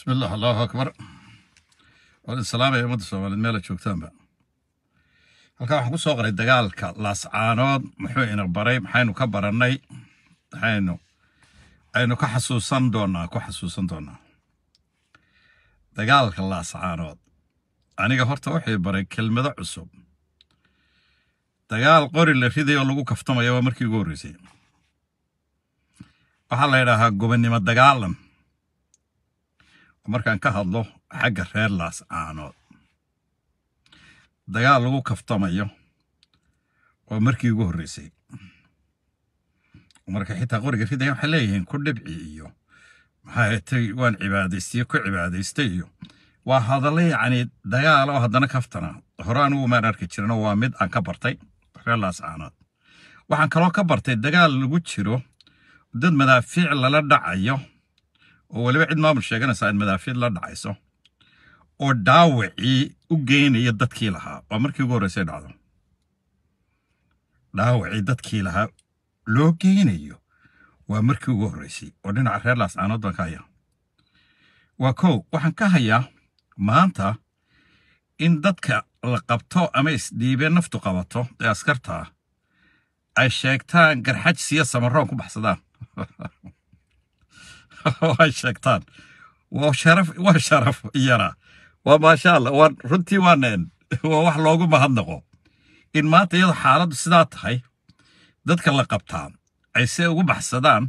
bismi illah allahu akbar waa idin salaamaya ummadda soomaaliyeed meela joogtaanba halkaa waxaan ku soo qoray dagaalka laascaanood muxuu ina baray maxaynu ka barannay maxaynu aynu ka xasuusan doonnaa ku xasuusan doonnaa dagaalka laascaanood aniga horta waxay baray kelmado cusub dagaal qori la riday oo lagu kaftamaya waa markii ugu horreysay waxaa la yidhaahaa gobonnimo dagaalan markaan ka hadlo xagga reer laas caanood dagaal lagu kaftamayo oo markii ugu horreysay marka xitaa qoriga ridayan waxay leeyihiin ku dhibci iyo maxaa tay waan cibaadaystiyo ku cibaadaystay iyo waa hadallo yacnii dagaal oo haddana kaftana horaan ugumaan arki jirin waa mid aan ka bartay reer laas caanood waxaan kaloo ka bartay dagaal lagu jiro dad madaafiic lala dhacayo oo weliba cid maamul sheeganaysaa in madaafid la dhacayso oo dhaawacii u geynaya dadkii lahaa waa markii ugu horreysay dhacdo dhaawacii dadkii lahaa loo geynayo waa markii ugu horreysay oo dhinaca reer laascaanood baan ka hayaa waa kow waxaan ka hayaa maanta in dadka la qabto ama isdhiibe naftu qabato ee askartaa ay sheegtaan garxajsiyo samaroon ku baxsadaan waa sheegtaan waa sharaf iyana waa maasha alla runtii waa neen waa wax loogu mahadnaqo in maanta iyadoo xaaladdu sidaa tahay dadka la qabtaa ay se ugu baxsadaan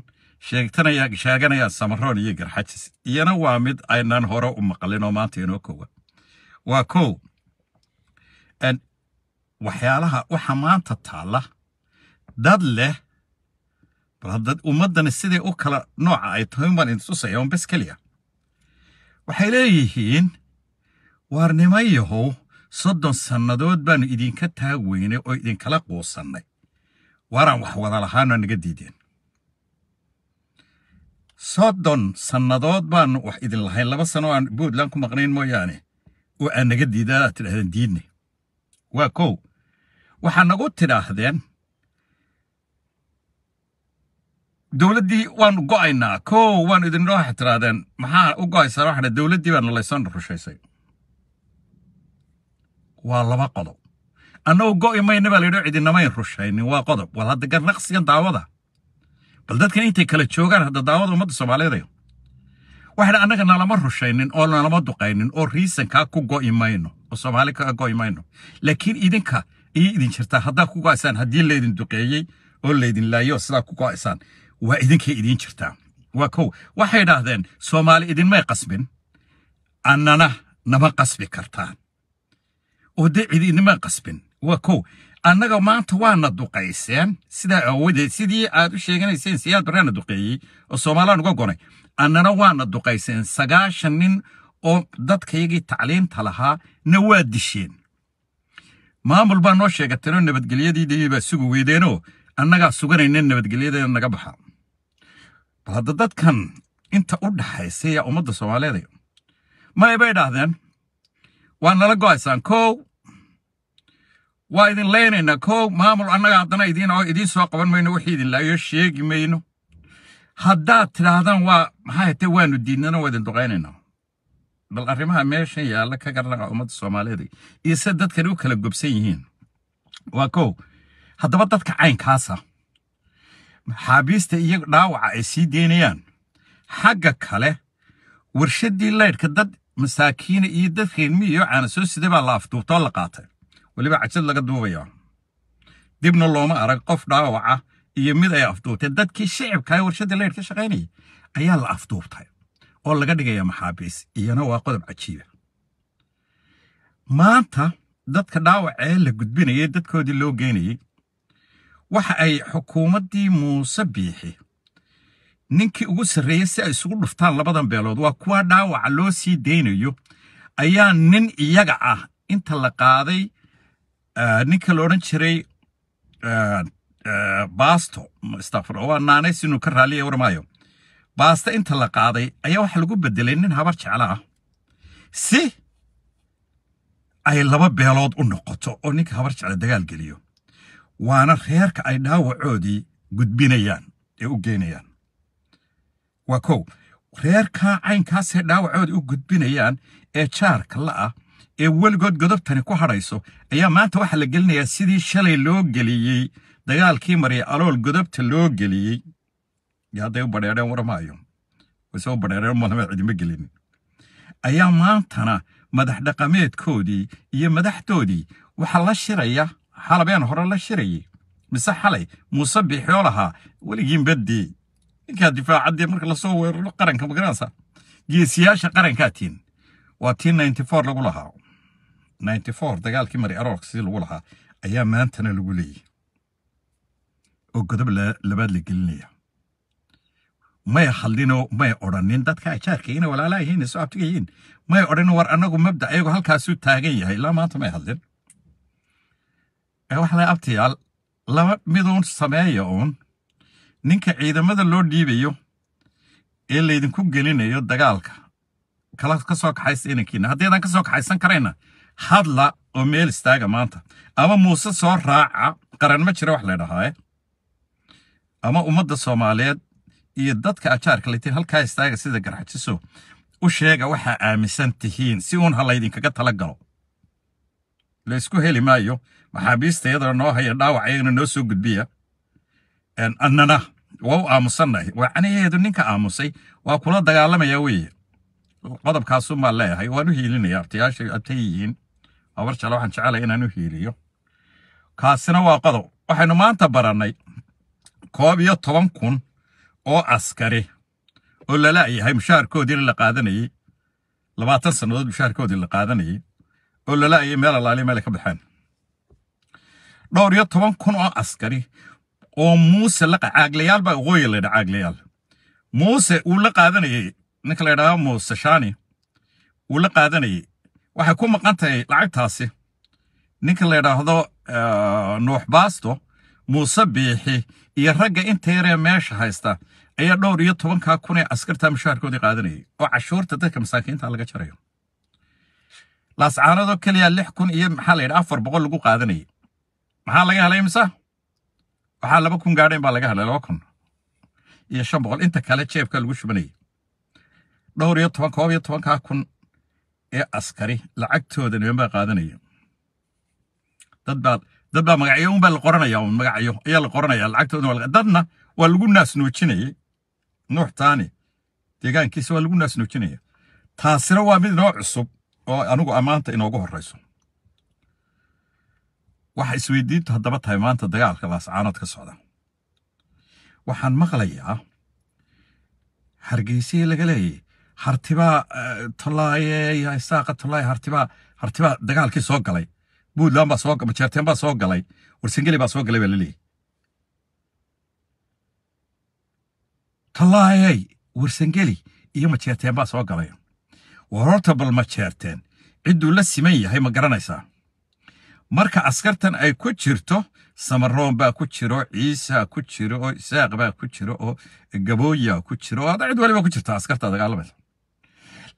sheeganayaan samaroon iyo garxajis iyana waa mid aynan hore u maqlin oo maanta inoo kooga waa kow waxyaalaha waxa maanta taalla dad leh bal hadda ummaddani siday u kala nooca ay tahay umaan idin bes keliya waxay leeyihiin waar nimayahow soddon sannadood baanu idinka taag weynay oo idinkala quusannay waaraan wax wada lahaanoo naga diideen soddon sannadood baanu wax idin lahayn laba sannoo aan buntland ku maqnayn mooyaane oo aan naga diidaan aad tidhahdeen diidne waa kow waxaa nagu tidhaahdeen dowladdii waanu go'aynaa ko waanu idinoo xitiraadeen maxaa u go'aysaa waxaana dowladdii baa nalaysona rushaysay waa laba qodob annagu go'i mayna baa laydhoo cidinamayn rushaynin waa qodob wal hadda garnaqsigan daawada bal dadkan intay kala joogaan hadda daawada ummadda soomaaliyeedayo waxaydha annaga nalama rushaynin oo nalama duqaynin oo riisankaa ku go'i mayno oo soomaali kaa go'i mayno laakiin idinka ayay idin jirtaa haddaa ku go'aysaan haddii laydin duqeeyey oo laydin laayo sidaa ku go'aysaan waa idinkay idiin jirtaa waa kow waxay idhaahdeen soomaali idinmay qasbin annana nama qasbi kartaan oo dee cidi idinmay qasbin waa kow annaga maanta waana duqayseen sidaa aawadeed sidii aad u sheeganayseen siyaad barreana duqeeyey oo soomaalaan uga gonay annana waana duqayseen sagaashan nin oo dadkaygii tacliinta lahaa na waa disheen maamul baa noo sheegateen oo nabadgelyadii degii baa sugi weydeenoo annagaa suganayna nabadgelyadeenna naga baxa hadda dadkan inta u dhaxaysaya ummadda soomaaliyeed maya bay idhaahdeen waa nala go-aysaan kow waa idin leynaynaa kow maamul annaga haddana idiinoo idiin soo qaban mayno wixii idin laayo sheegi mayno haddaad tidhaahdaan waa maxaa hate waanu diidnana waa idin duqaynaynaa bal arrimaha meeshan yaalla ka garnaqa ummadda soomaaliyeeda iyo se dadkani u kala gobsan yihiin waa kow haddaba dadka caynkaasa maxaabiista iyo dhaawaca ay sii deynayaan xagga kale warshaddii laydhka dad masaakiina iyo dad reermi iyo caana soo siday baa la afduubtoo la qaatay weliba cajad laga duubaya dibna looma arag qof dhaawaca iyo mid ay afduubtay dadkii shicibkaah warshadda laydh shaqaynayay ayaa la afduubtay oo laga dhigaya maxaabiis iyana waa qodob cajiiba maanta dadka dhaawaca ee la gudbinayay dadkoodii loo geynayay waxa ay xukuumaddii muuse biixi ninkii ugu sarreeyey si ay isugu dhuftaan labadan beelood waa kuwa dhaawaca loo sii daynayo ayaa nin iyaga ah inta la qaaday ah, ninka la odhan jiray ah, ah, baasto astaqfirwaa naanays inuu ka raalliyay warmaayo baasta inta la qaaday ayaa waxaa lagu bedelay nin habar jecla ah si ay laba beelood u noqoto oo ninka habar jecla dagaal geliyo waana reerka ay dhaawacoodii gudbinayaan ee u geynayaan waa kow reerka caynkaasee dhaawacoodii u gudbinayaan ee jaarka la'ah ee weligood godobtani ku hadhayso ayaa maanta waxaa la gelinayaa sidii shalay loo geliyey dagaalkii mariya alool godobta loo geliyey hadday u badheereen warmaayo wasoo badheereen malame cidima gelinin ayaa maantana madax dhaqameedkoodii iyo madaxdoodii waxaa la shiraya xalabeen hore la shirayay mise xalay muuse biixoo lahaa weligiin baddee ninkaa difaacaddee marka lasoo weeraro qaranka magaraansa geesiyaasha qarankaa tiin waa tii ninty four lagu lahaa ninty four dagaalkii mari sidii lagu lahaa ayaa maantana lagu leeyahy oo godob labaad la gelinaya may hadlinoo may odhanin dadka ajaarka ina walaalaayihiin soo abtigayihiin may odhanin war annagu mabda ayagoo halkaasuu taagan yahay ilaa maanta may hadlin waxaa abtayaal laba miduun sameeya uun ninka ciidamada loo dhiibayo ee laydinku gelinayo dagaalka kala ka soo kaxaysa inankiina haddaydaan ka kasoo kaxaysan karayna hadla oo meel istaaga maanta ama muuse soo raaca qaran ma jira wax la dhahaaye eh? ama ummadda soomaaliyeed iyo dadka ajaarka lati halkaa istaaga sida garxajiso u sheega waxaa aaminsan tihiin si uun ha laydinkaga tala galo la isku heli maayo maxaabiista noo haya dhaawac noo soo gudbiya annana wau u aamusannahay waacanayaheedu ninka aamusay waa kula dagaalamaya weeye qodobkaasun baan leeyahay waan u hiilinaya abtayaasha abtay yihiin abar jale waxaan jecelay inaan u hiiliyo kaasina waa qodob waxaynu maanta barannay koob iyo toban kun oo askari oo lala' yahay mushaharkoodii la qaadanayey labaatan sannadood mushaharkoodii la qaadanayey oo lala lalaayay meel allaaliya meel ka baxeen dhowr iyo toban kun oo askari oo muuse la caaglayaal baa waqooyi la yidhaa caaglayaal muuse wuu la qaadanayey ninka la yidhahdaa muuse shaani wuu la qaadanayey waxay ku maqan tahay lacagtaasi ninka la yidhaahdo eh, nuux baasto muuse biixi iyo ragga inta yaree meesha haysta ayaa dhowr iyo tobankaa kun ee askartaa mushaharkoodii qaadanayay oo cashuurta dadka masaakiinta ah laga jarayo laascaanoodoo keliya lix kun iyo maxaa la yidhi afar boqol lagu qaadanayay maxaa laga helay mise waxaa laba kun gaadhayn baa laga helay laba kun iyo shan boqol inta kale jeebka lagu shubanayay dhowr iyo toban koob iyo tobankaa kun ee askari lacagtooda nimanbaa qaadanaya dadbaa dad baa magacyo unbaa la qoranaya un magacyo ayaa la qoranaya lacagtoodana dadna waa lagu naasnuujinayay nuux taani deegaankiisa waa lagu naasnuujinaya taasina waa mid noo cusub oo anigu ammaanta inoogu horeyso waxa isweydiintu haddaba tahay maanta dagaalka laascaanood ka socda waxaan maqlayaa hargeysihii laga leeyay hartibaa eh, tallaaye haysaaqa tallaaye hartibaa hartibaa dagaalkii soo galay buntland baa soo majeerteen baa soo galay warsangeli baa soo galay baa laleeyahy tallaayey warsangeli iyo majeerteen baa soo galay worotable ma jeerteen cidduu la siman yahay ma garanaysaa marka askartan ay ku jirto samaroon baa ku jiro ciisa ku jiro oo isaaq baa ku jiro oo gabooya ku jiro oo cid waliba ku jirta askarta dagaalamaysa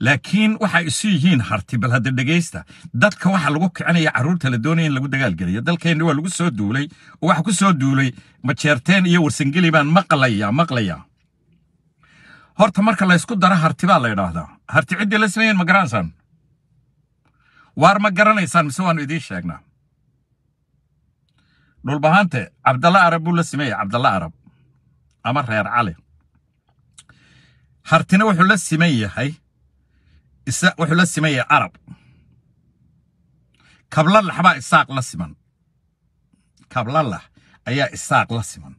laakiin waxay isu yihiin harti bal hadda dhegaysta dadka waxa lagu kicinaya carruurta la doonaya in lagu dagaalgeliyo dalkeenna waa lagu soo duulay oo waxa ku soo duulay majeerteen iyo warsangeli baan maqlaya maqlayaa horta marka laysku daro harti baa la yidhaahdaa harti ciddii la sameeyeen ma garanaysaan waar ma garanaysaan mise waanu idiin sheegnaa dhulbahaante cabdalla arab buu la sameeyey cabdalla arab ama reer cali hartina wuxuu la siman yahay isa wuxuu la siman yahay carab kabla baa isaaq la siman kabla ayaa isaaq la siman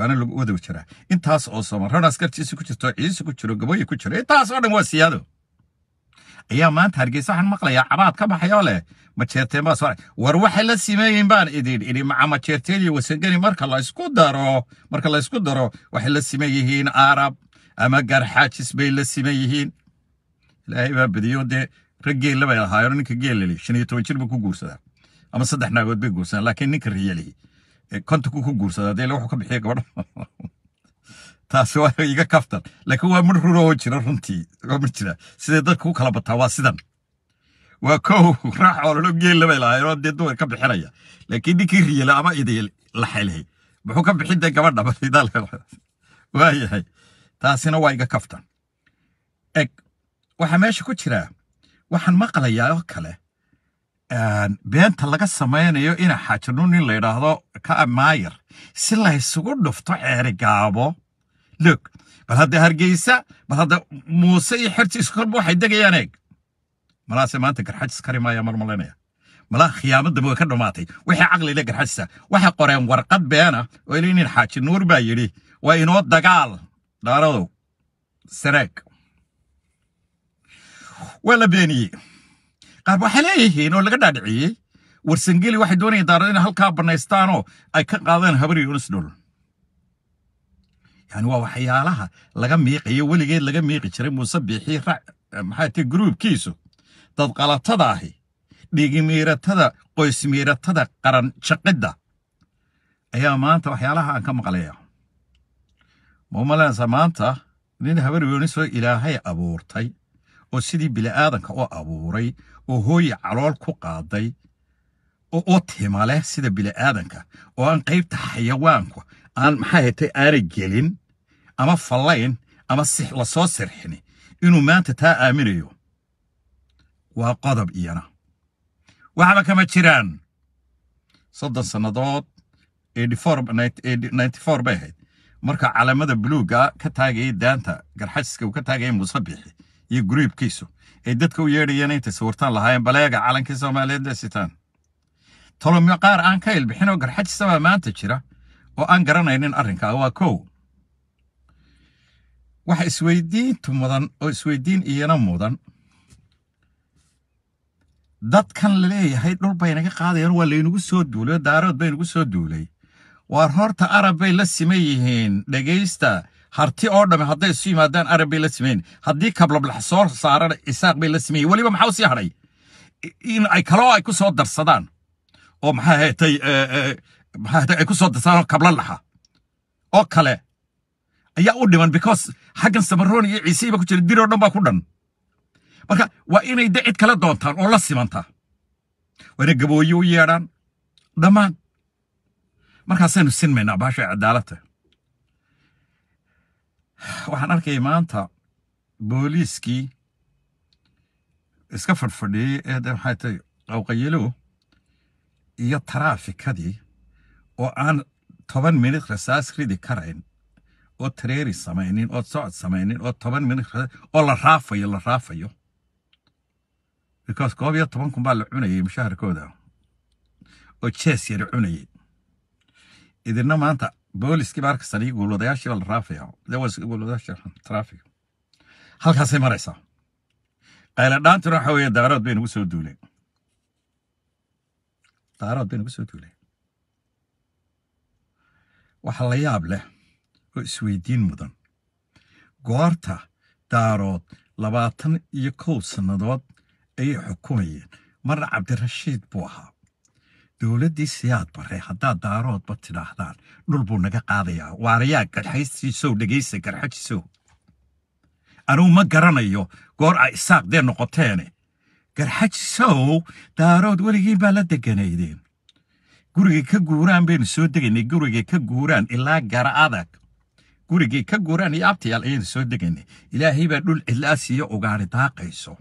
waana lagu wada jiraa intaas oo soomaroon askartiisi ku jirto ciise ku jiro gabooye ku jiro intaasoo dhan waa siyaado ayaa maanta hargeysa waxaan maqlayaa cabaad ka baxayoo leh majeerteen baa soo war waxay la simeeyeen baan idin idhi maca majeerteen iyo wasangeni marka laysku daro marka laysku daro waxay la siman yihiin arab ama garxaajis bay la siman yihiin ilaahay baa badiyo dee rag geella bay ahaayeen ninka geellali shan iyo toban jir ba ku guursadaa ama saddex naagood bay guursadaan laakiin ninka riyalihi konta ku guursadaa dee wuxuu ka bixiya gabadha taasi waa iga kaftan laakiin waa mir runo oo jira runtii waa mir jira siday dadka u kala bataa waa sidan waa kow raax ololo geella bay lahaayeenoo dee dumar ka bixinaya laakiin ninkii riyela ama idaya la xelhay muxuu ka bixin dee gabadha waa yahay taasina waa iga kaftan eg waxaa meesha ku jiraa waxaan maqlayaa oo kale beenta laga samaynayo ina xaajano nin la yidhaahdo ka maayar si laysugu dhufto ceeri gaabo log bal hadda hargeysa bal hadda muuse iyo xertiisu kolba waxay degayaan eeg malaase maanta garxajis kari maaya marmalanaya malaa khiyaamadaba way ka dhammaatay waxay caqlile garxajisa waxay qoreen warqad beena oo ili nin xaaji nuur baa yidhi waa inoo dagaal dhaaradow sareeg waa la beeniyey qaar waxay leeyihiin oo laga dhaadhiciyey warsangeli waxay doonayeen daarad inay halkaa banaystaanoo ay ka qaadeen habari yunus dhul yani waa waxyaalaha laga miiqayo weligeed laga miiqi jiray muuse biixii ra eh, tiri gruubkiisu dad qalatada ahi dhigimiiratada qoysmiiratada qaran jaqidda ayaa maanta waxyaalaha aan ka maqlaya ma maanta nin habar habari oo ilaahay abuurtay oo sidii bini aadanka u abuuray oo hooya calool ku qaaday oo tima leh sida bini'aadanka oo aan qaybta xayawaanku aan maxaa hatay aanay gelin ama fallayn ama six lasoo sirxin inuu maanta taa aaminayo waa qodob iyana waxba kama jiraan soddon sannadood bay ahayd marka calaamada buluuga ka taagayay daanta garxajiska uu ka taagaya muusabixi iyo guriibkiisu ay dadka u yeedhayeen intay sawirtaan lahaayeen baleega calankii soomaaliyeed sitaan tolomyo qaar aan ka ilbixin oo garxajisabaa maanta jira oo aan garanaynin arrinkaa waa kow waxa isweydiintu mudan oo isweydiin iyana mudan dadkan laleeyahay dhul bay naga qaadayaan waa laynagu soo duulay oo daarood baynagu soo duulay waar horta arab bay la siman yihiin dhegaysta harti oo dhamme hadday isu yimaadaan arab bay la sameyn haddii kablablax soo saarana isaaq bay la sameeyen weliba maxaa usii hadhay in ay kaloo ay ku soo darsadaan oo maxaa hatay eh, eh, maxaa hatay ku soo darsadaan kablalaxa oo kale ayaa u dhiman because xaggan samarooni iyo ciiseiba ku jira diroo dhan baa ku dhan marka waa inay de cid kala doontaan oo la simanta waa inay gabooyo u yeedhaan dhammaan markaasaynu sinmaynaa baasha cadaaladta waxaan arkayay maanta booliiskii iska fadhfadhiyey ee de maxay tahay qawqayelow iyo taraafikadii oo aan toban minit rasaas ridi karayn oo tareeri samaynin oo socod samaynin oo toban minit oo la raafayo la raafayo because koob iyo toban kun baa la cunayay mushaharkooda oo jees yari cunayay idina maanta booliskii ba arkasta dhigi guulwadayaashii baa la raafayaa dawaska guulwadayaasha trafig halkaasay maraysaa qayladhaantuna waxa weeye daarood bay nagu soo duuleen daarood bay nagu soo duuleen waxa la yaab leh oo isweydiin mudan goorta daarood labaatan iyo kow sannadood ayay xukumayeen marna cabdirashiid buu ahaa dowladdii aad baray haddaad daaroodba tidhaahdaan dhul buu naga qaadayaa waarayaa garxaysiisow dhegaysa garxajisow anugu ma garanayo goor a dee noqoteene garxajisow daarood weligiin baa la deganaydeen gurigay ka guuraan baynu soo degaynay gurigay ka guuraan ilaa gara adag gurigay ka guuraan iyo abtayaal ayaynu soo degaynay ilaahay baa dhul siiyo ugaari daaqayso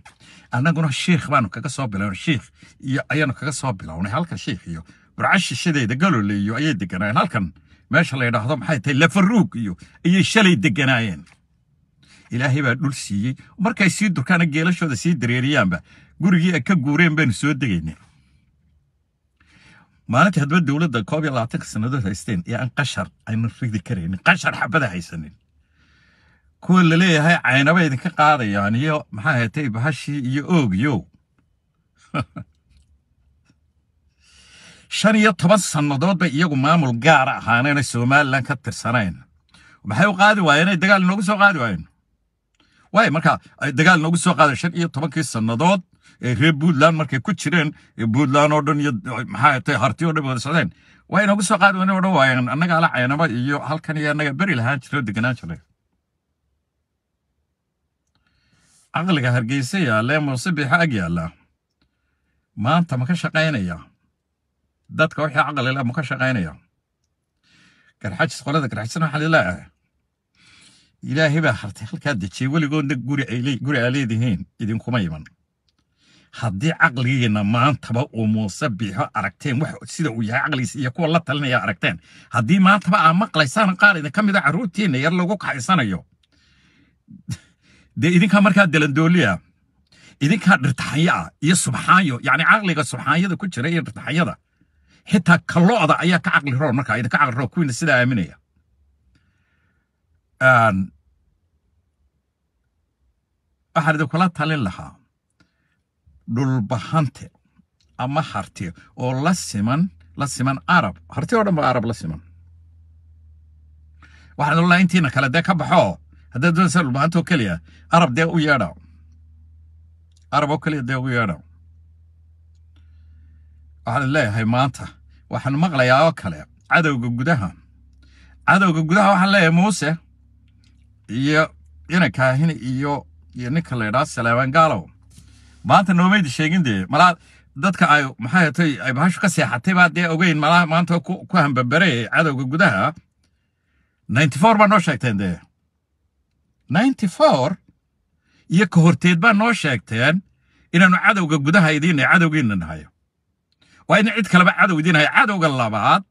anaguna shiikh baanu kaga soo bilown shiikh iyo ayaanu kaga soo bilownay halka shiikh iyo burca shishadeeda galole iyo ayay deganaayeen halkan meesha la yidhaahdo maxay tahay lafaruug iyo ayay shalay deganaayeen ilaahay baa dhul siiyey markay sii durkaana geelashooda sii dareeriyaanba gurigii ay ka guureen baynu soo degaynay maalintii hadba dowladda koob iyo labaatanka sannadood haysteen ee aan qashar aynu ridi karaynin qashar xabada haysanin kuwa laleeyahay caynaba idinka qaadayaan iyo maxaa ahatay bahashii iyo oogyow shan iyo toban sannadood bay iyagu maamul gaara ahaaneenay somalilan ka tirsanayn maxay u qaadi waayeenay dagaal noogu soo qaadi waayeen waay marka ay dagaal inoogu soo qaadeen shan iyo tobankii sannadood ee reer puntland markay ku jireen ee puntland oo dhan iyo maxaa ahatay harti o dhan wada socdeen waa inoogu soo qaadi waayeen odhan waayeen annaga caynaba iyo halkan iyo annaga beri lahaan jirno deganaan jirnay caqliga hargeysa yaallee muuse biixa ag yaalla maanta ma ka shaqaynaya dadka wixii caqli leh ma ka shaqaynaya garxajis qolada garxajisna waxaa lilaah ah. ilaahay baa hartay halkaa dejiyey weligoodna guri aa leedihiin idinkuma iman haddii caqligiina maantaba uu muuse biixo aragteen sida uu yahay caqligiisa iyo kuwa la talinaya aragteen haddii maantaba aa maqlaysaan qaar idinka a ah carruurtiinna yar lagu kaxaysanayo dee idinkaa markaa dalandooliya idinkaa dhirtaxayo ah iyo subxaayo yacni caqliga subxaanyada ku jira iyo dhirtaxayada xitaa kalooda ayaa ka caqli roon markaa idinka caqli roon kuwiina sidaa aaminaya waxaan idinkula talin lahaa dhulbahante ama harti oo la siman la siman arab harti oo dhan ba arab la siman waxaan idin intiina kale dee ka baxo haddaad doonaysaa dhulma-aanta oo keliya arab dee u yeedha arab oo keliya dee ugu yeedha waxaan leeyahay maanta waxaan maqlayaa oo kale cadowga gudaha cadowga gudaha waxaan leeyahay muuse iyo inankaahin iyo iyo ninka la ydhaa salaamaan gaalow maanta noomaydi sheegin dee malaa dadka ay maxay hatay ay bahashu ka seexatay baa dee ogeyn malaa maanta ku hambabare cadowga gudaha ninety four baa noo sheegteen dee ninety four iyo ka horteed baa noo sheegteen inaanu cadowga gudaha idiinay cadowgiinna nahayo waa idin cid kaleba cadow idiin hayo cadowga labaad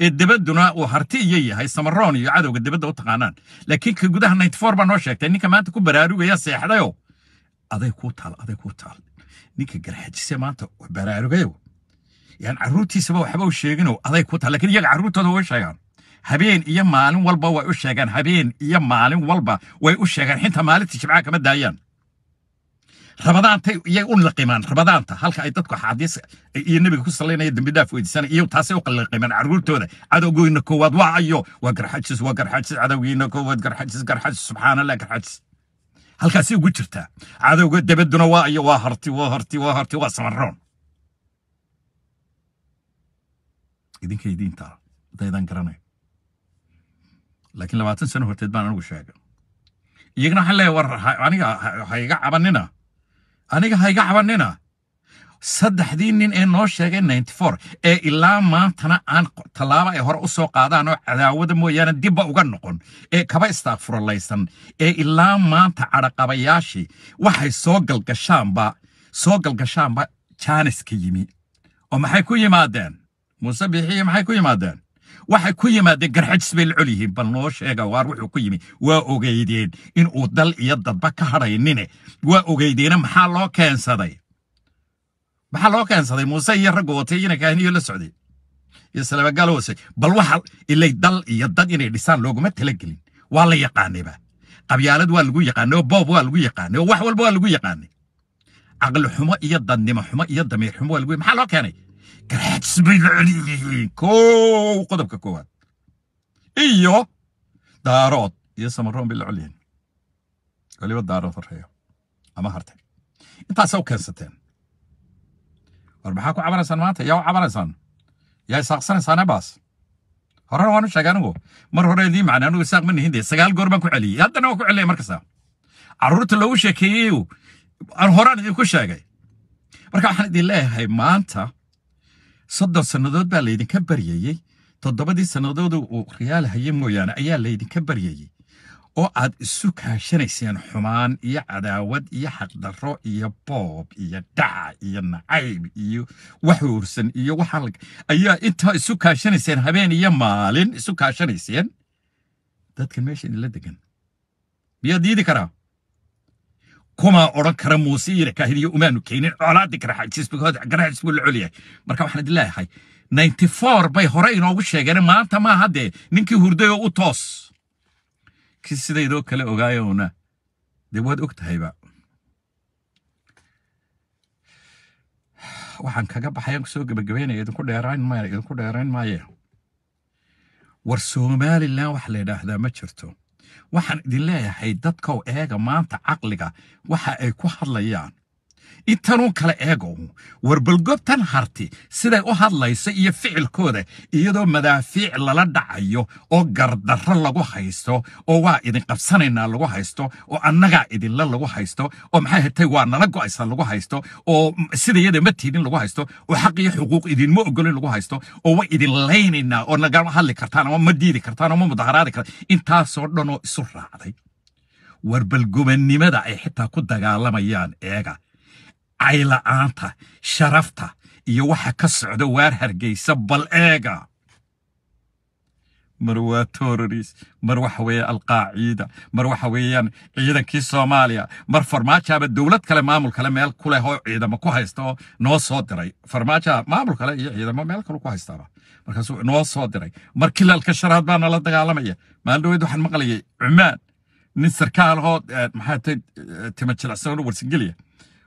ee debadduna uu harti iyo yahay samaroon iyo cadowga dabadda u taqaanaan laakiin ka gudaha ninty four baa noo sheegtay ninka maanta ku baraarugaya seexdayo aday kuu taal aday kuu taal ninka garxajise maanta baraarugayo yani caruurtiisaba waxba u sheegino aday kuu taal lakiin iyaga caruurtooda way sheegaan habeen iyo maalin walba way u sheegaan habeen iyo maalin walba way u sheegaan xinta maalintii jimcaha kama daayaan rabadaantay iyay u laqimaan rabadaanta halka ay dadku axaadiis iyo nebiga ku salaynaya dembidhaaf weydiisana iyo taasay u laqimaan carruurtooda cadowgiina koowaad waa ayo waa garxajis waa garxajis cadowgiina koowaad garxajis garxajis subxaana allah garxajis halkaasay ugu jirtaa cadowga dabaduna waa ayo waa horti waa horti waa horti waa samaroon idinka idiintaa daydan garanay laakiin labaatan sano horteed baan anugu sheega iyagana waxaan leeya war aniga haiga cabanina aniga ha haiga cabanina saddexdii nin ee noo sheegay ninty four ee ilaa maantana aan tallaaba ay hore u soo qaadaan oo cadaawada mooyaane dibba uga noqon ee kaba istaaqfurolaysan ee ilaa maanta cadhaqabayaashii waxay soo galgashaanba soo galgashaanba jaanis ka yimi oo maxay ku yimaadeen muuse biixiyo maxay ku yimaadeen waxay ku yimaadeen garxajis bay la col yihiin bal noo sheega waar wuxuu ku yimi waa ogeydeen inuu dal iyo dadba ka hadhaynine waa ogeydeene maxaa loo keensaday maxaa loo keensaday muuse iyo raggu watay inay kaahiniyo la socdeen iyo salabagaalowse bal waxa ilay dal iyo dad inay dhisaan looguma talagelin waa la yaqaanayba qabyaalad waa lagu yaqaanay oo boob waa lagu yaqaanay oo wax walba waa lagu yaqaanay caqli xumo iyo dadnimo xumo iyo damiir xumo waa lagu maxaa loo keenay كراتسبيل عليك qodobka koowaad iyo daarood iyo samaroon bilculyin waliba daarood horeeyo ama hartay intaasaa u keensateen war maxaa ku cabanaysaan maanta yaa u cabanaysaan yaa isaaqsanaysaane baas horena waan u sheegay anigu mar hore idiin macna anigu isaaq ma nihin dee sagaal goor baan ku celiyey haddana waan ku celiyay markasta caruurta loogu sheekeeyey horaan idinku sheegay marka waxaan idin leeyahay maanta soddon sannadood baa laydinka baryayey toddobadii sannadoodu uu khiyaal haye mooyaane ayaa laydinka baryayey oo aad isu kaashanayseen xumaan iyo cadaawad iyo xaqdarro iyo boob iyo dhaca iyo nacayb iyo wax uursan iyo waxaa ayaa intaa isu kaashanayseen habeen iyo maalin isu kaashanayseen dadkan meesha idinla degan miyaad diidi karaa kumaa odhan kara muuse iyo kahdiyo umaanu keenin colaadi karaxajisbugaraxjisbu la colyahay marka waxaan idin leeyahay ninety four bay hore inoogu sheegeen maanta maaha dee ninkii hurdayoo u toos kii sidaydoo kale ogaayowna dee waad og tahayba waxaan kaga baxayan kusoo gebagabaynaya idinku dheerayn maayo idinku dheerayn maaye war somalilan wax la yidhaahdaa ma jirto waxaan idin leeyahay dadkow eega maanta caqliga waxa ay ku hadlayaan intanuu kale eego war harti siday u hadlaysa iyo ficilkooda iyadoo madaafiic lala dhacayo oo gardarro lagu haysto oo waa idin qabsanaynaa lagu haysto oo annagaa idinla lagu haysto oo maxay hatay waa nala go'aysaa lagu haysto oo sidayada ma tiidin lagu haysto oo xaq iyo xuquuq idinma ogolin lagu haysto oo way idin laynaynaa oo nagama hadli kartaan ama ma diidi kartaan oo mudaharaadi kartaan intaasoo dhanoo isu raacday warbalgobanimada ay xitaa ku dagaalamayaan eega cayla'aanta sharafta iyo waxa ka socda waar hargeysa bal eega mar waa tororis mar waxa weeya alqaaciida mar waxa weeyaan ciidankii soomaaliya mar farmaajaaba dowlad kale maamul kale meel ku leh oo ciidamo ku haysta oo noo soo diray farmaaja maamul kale iyo ciidamo meel kale ku haystaaba markaasuu noo soo diray mar kilaalka sharaad baa nala dagaalamaya maaldoweed waxaan maqlayay cumaan nin sarkaal oo eh, maxaa tay eh, tima jilicsan warsigeliya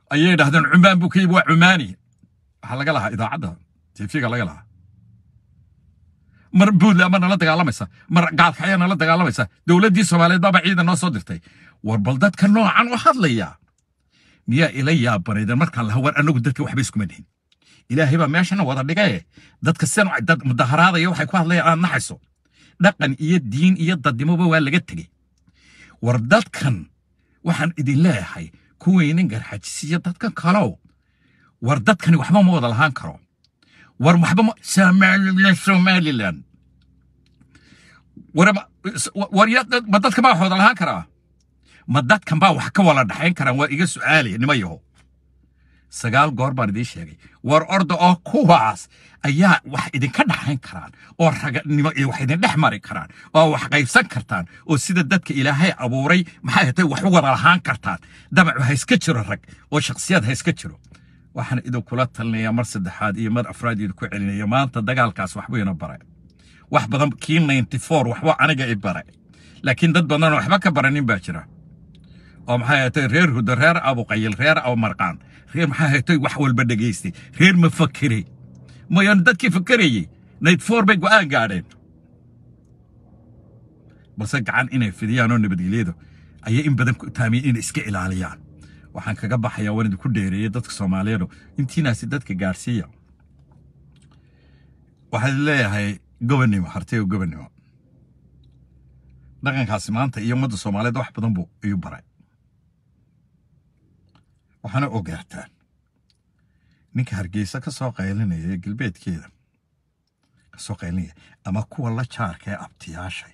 ayay dhahdeen cumaan buu ka yimi waa cumaani waxaa laga lahaa idaacadda tefyga laga lahaa mar buntland ama nala dagaalamaysa mar gaadkaya nala dagaalamaysa dowladdii soomaaliyeed baaba ciidan noo soo dirtay war bal dadka noocan u hadlaya miyaa ila yaabanaydan markaan laha war anagu dadka waxba iskuma dhihin ilaahay baa meeshana wada dhigaye dadka sidan dad mudaharaadaya waxay ku hadlayaan aad naxayso dhaqan iyo diin iyo dadnimoba waa laga tegey war dadkan waxaan idin leeyahay kuwayna garxajisiya dadkan kalow war dadkani waxba ma wada lahaan karo war waxba ma somalilan somalilan ma dadkan baa wax wada lahaan karaa ma dadkan baa wax ka wala dhaxayn karaan waa iga su-aalaya nimayaho sagaal goor baan idiin sheegay war orda oo kuwaas ayaa wax idinka dhaxayn karaan oo raganimo iyo wax idin dhex mari karaan oo wax qaybsan kartaan oo sida dadka ilaahay abuuray maxay hatay wax u wada lahaan kartaan damacu ha iska jiro rag oo shakhsiyad ha iska jiro waxaan idinkula talinayaa mar saddexaad iyo mar afraad idinku celinaya maanta dagaalkaas waxbuu ina bare wax badan kii ninty four waxba aniga i bare laakiin dad badan waxba ka baranin baa jira oo maxay ahatay reer huda reer abuqayil reer abumarqaan reer maxay wax walba dhegaystay reer ma fakeray mayaan dadkii fakerayey naydfoor bay go'aan gaadheen balse gacan inay fidiyaan oo nabadgelyada ayay in badan ku inay iska ilaaliyaan waxaan kaga baxayaa waan idinku dheereeyey dadka soomaaliyeed oo intiinaasi dadka gaadhsiiya waxaan leeyahay gobonnimo hartay oo gobonnimo dhaqankaasi maanta iyo ummadda soomaaliyeed wax badan buu iyu baray waxaana ogaataan ninka hargeysa kasoo qaylinaya ee galbeedkeeda kasoo qaylinaya ama kuwa la jaarka ee abtiyaashay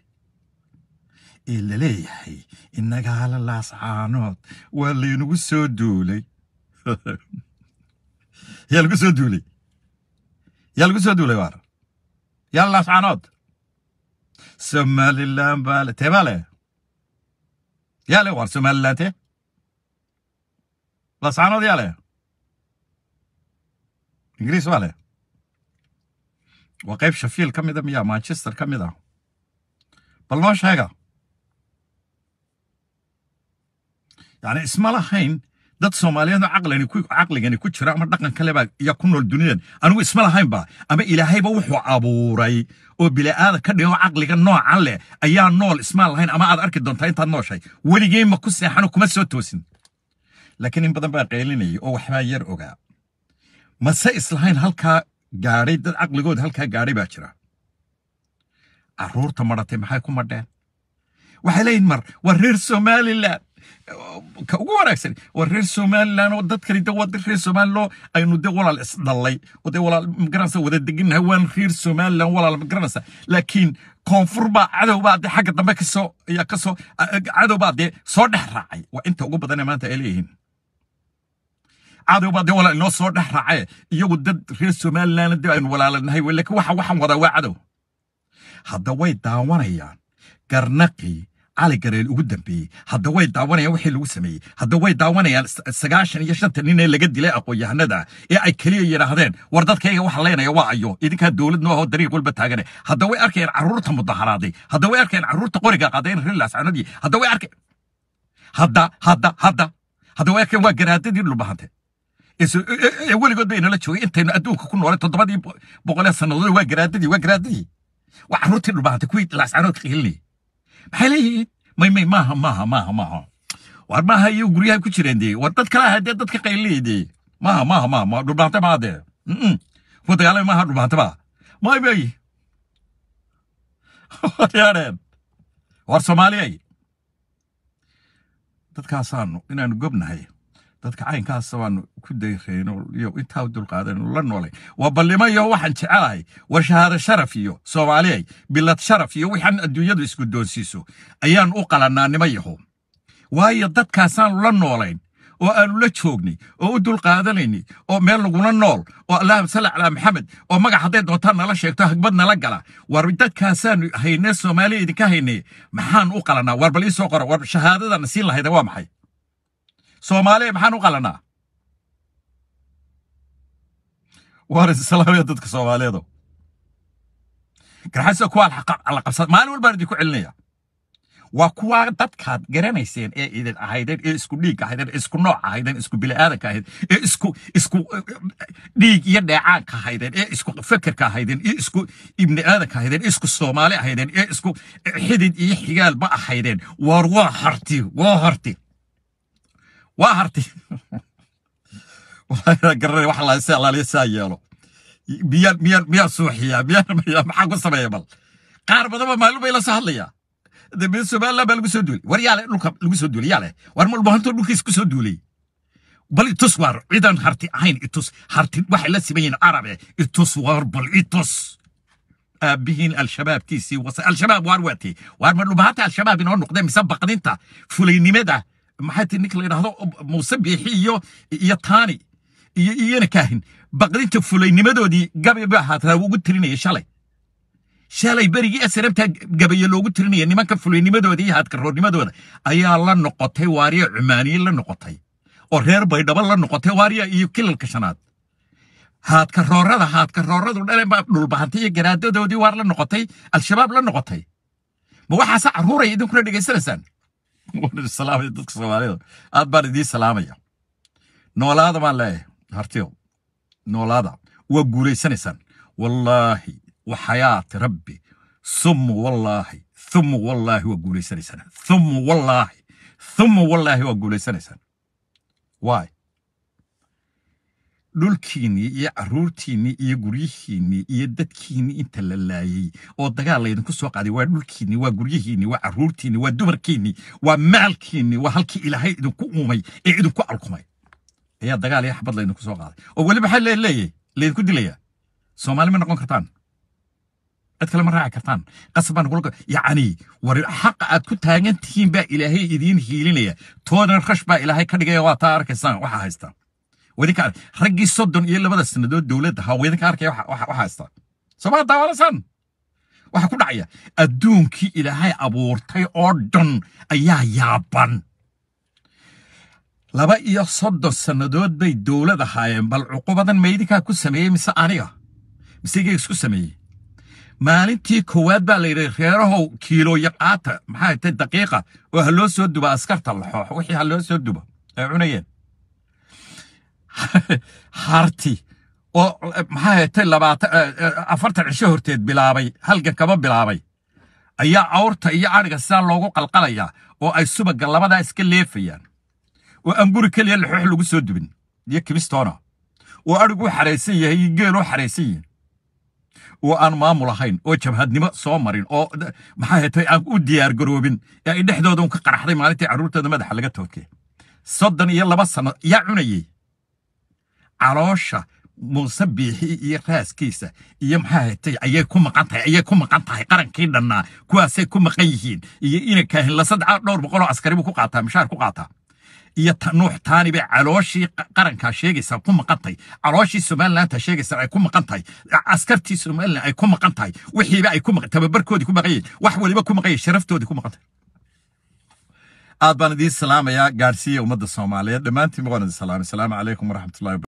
ee laleeyahay inagaala laascaanood waa laynagu soo duulay yaa lagu soo duulay yaa lagu soo duulay waar yaala laascaanood somalilan baale le tee baa le yaa le waar somalilan tee Lasano diale. ingiriis baa leh waa qayb shafiil ka mid mida miya manchester ka mid ah bal noo sheega yacni isma lahayn dad soomaaliyeedoo caqligani ku caqligani ku jira ama dhaqan kale baa iyo ku nool dunidan anigu isma lahayn ba ama ilaahayba wuxuu abuuray oo bila'aada ka dhigo caqliga noocan leh ayaa nool isma lahayn ama aad arki doontaa intaad nooshay weligeyn ma ku seexano kuma soo toosin laakiin in badan baa qaylinayay oo waxbaa yar ogaa mase islahayn halkaa gaadhay dad caqligood halkaa gaadhay baa jira carruurta maratay maxay ku madheen waxay leeyihin mar waa reer somalilan ka ugu wanaagsan waa reer somalilan oo dad kale de waa reer somaliloo aynu dee walaal isdhallay oo walaal magaranaysa wada degannahay waan reer somalilan walaal magaranaysa laakiin koonfur baa cadow baa dee xagga dambe kasoo yaa kasoo cadow baa dee soo dhex raacay waa inta ugu badane maanta ay leeyihiin cadowbaa de walaal inoo soo dhex raacae iyagu dad reer somalilan de aynu walaalanahay laakiin waxa waxaan wadaa waa cadow hadda way daawanayaan garnaqii cali gareel ugu dambeeyey hadda way daawanayaan wixii lagu sameeyey hadda way daawanayaan sagaashan iyo shanta nin ee laga dilay aqoonyahanada ee ay keliya yidhaahdeen war dadkayga waxa leenaya waa ayo idinkaa dowladna aho dariiq walba taagane hadda way arkayaan carruurta mudaharaaday hadda way arkayaan carruurta qoriga qaadayn reer laascanadii hadda way arkay hadda hadda hadda hadda way arkayaan waa garaadadii dhulbahante E, e, e, weligood ba inala joogay intaynu adduunka ku noolay toddobadii boqolee sannadood waa garaadadii waa garaadadii waa carruurtii dhulbaantay kuwii laascaanood qiilinaya maxay leeyihiin may may maaha maaha maaha maaha war maaha iyo guryahay ku jireen dee war dad kala dee dadka qaylinaya dee maaha maaha maaha ma dhulbaante maa dee kuwa dagaalami maaha dhulbaante baa may bay yaadheen war soomaaliyay dadkaasaanu inaanu gobnahay dadka caynkaasa baan ku dayrayn iyo intaa dulqaadan la noolay waa ballimo iyo waxaan jecelahay war shahaado sharaf iyo soomaaliyay bilad sharaf iyo waxaan adduunyadu isgudoonsiiso ayaan u qalanaanimo yaho waayo dadkaasaan la noolayn oo aanu la joognay oo u dulqaadanayni oo meel laguna nool oo allahuma salli calaa maxamed oo magac hadday doontaan nala sheegto hagbad nala gala war dadkaasaanu haynee soomaaliya idinka haynaye maxaan u qalanaa war bal iisoo qora war shahaadadana siin lahayda waa maxay soomaaliya maxaan u qalanaa warislaamya dadka soomaaliyeedo garxasa kuwaa laqabsada maalin walbaan idinku celinaya waa kuwaa dadkaad garanayseen ee idin ahaydeen ee isku dhiig ahaydeen ee isku nooc ahaydeen isku bini'aadanka ahayd ee isku isku eh, dhiig iyo dheecaanka ahaydeen ee isku fekerka ahaydeen ee isku ibni aadanka ahaydeen ee isku soomaali ahaydeen ee isku eh, xidid iyo xigaalba ahaydeen war waa harti waa harti waa harti garan wax la si alaaliya yeelo miyaan miyaan miyaan suuxiyaa miyaan maxaa ku sameeya bal qaar badanba maalin bay la soo hadlayaa dambiyada somaliland baa lagu soo duulay war yaale dhulka lagu soo duulay yaale war malba dhulkiis ku soo duulay bal itus waar cidan harti ahayn itus harti waxay la siman yihiin carabe itus waar bal itus aabihiin alshabaabkiisii wasa alshabaab waar waatay waar ma dhumahata alshabaab inoo noqdee mise baqdinta fulaynimada maxaa ti ninka la yidhahdo muuse biixi iyo iyo taani iyo iyona kaahin baqdinta fulaynimadoodii gaby ba haatraa ugu tirinaya shalay shalay berigii asrabta gabaye loogu tirinaya nimanka fulaynimadooda iyo haadkaroornimadooda ayaa la noqotay waariya cumaaniye la noqotay oo reer baydhabo la noqotay waariya iyo kilalka shanaad haadkaroorada haadkarooradu dhaleba dhulbahanta iyo garaadadoodii waar la noqotay al-shabaab la noqotay ma waxaase caruuraya idinkuna dhegaysanaysaan salaamaya dadka soomaalida aad baan idiin salaamaya noolaada baan leeyahay hartiyo noolaada waa guulaysanaysaan wallaahi wa xayaati rabbi uma wallaahi uma wallaahi waa guulaysanaysaan uma wallaahi uma wallaahi waa guuleysanaysaan waay dhulkiinnii iyo caruurtiinnii iyo guryihiinnii iyo dadkiinnii inta la laayey oo dagaal laydinku soo qaaday waa dhulkiinnii waa guryihiinnii waa caruurtiinnii waa dumarkiinnii waa macalkiinnii waa halkii ilaahay idinku uumay ee idinku alkumay ayaa dagaal iyo xabad laydinku soo qaaday oo weliba waxaa leeyahay laydinku dilaya soomaali ma noqon kartaan cid kale ma raaci kartaan qasbaan kula yacni war xaqa aad ku taagan tihiin baa ilaahay idiin hiilinaya toodan rash baa ilaahay ka dhigaya waa taa arkaysaan waxaa haystaan raggii soddon iyo labada sanadood dowladda haweenka arkaya waxa haystaa sooma daawalasaan waxaa ku dhacaya adduunkii ilaahay abuurtay oo dhan ayaa yaaban laba iyo soddon sannadood bay dowlad ahaayeen bal cuqubadan maydinkaa ku sameeyey mise aniga misegee isku sameeyey maalintii koowaad baa layidhi reerahow kiilo yaqaata maxaa tay daqiiqa oo ha loo soo duba askarta laxoox wixii ha loo soo duba ay cunayeen harti oo maxaa hete labaaaafartan eh, eh, cisho horteed bilaabay halgan kaba bilaabay ayaa awrta iyo cadhiga sidaa loogu qalqalayaa oo ay subaga labadaa iska leefayaan oo amburi keliya laxoox lagu soo dubin iyo kimistoona oo adhigu xaraysan yahay iyo geeloo xaraysan yihin oo aan maamul ahayn oo jabhadnimo soo marin oo maxaa aan u diyaargaroobin ee ay dhexdooda un ka qaraxday maalintii carruurtooda madaxa laga tookee soddon iyo laba sano yaa cunayey caloosha muuse biixi iyo raaskiisa iyo maxaahatay ayay ku maqan tahay ayay ku maqan tahay qarankii dhannaa kuwaasay ku maqan yihiin iyo inankahin lasadca dhowr boqoloo askari buu ku qaataa mishaar ku qaataa iyo nuux taani bay calooshii qarankaa sheegaysaa ku maqan tahay calooshii somalilantaa sheegaysaa ay ku maqan tahay askartii somalilan ay ku maqan tahay wixiiba ay ku maqan tababarkoodii ku maqan yihiin wax waliba ku maqan yihin sharaftoodii ku maqan tahay aad baan idiin salaamayaa gaadhsiiya ummadda soomaaliyeed dhammaantiin ma idin salaamay salaamu calaykum waraxmatullahi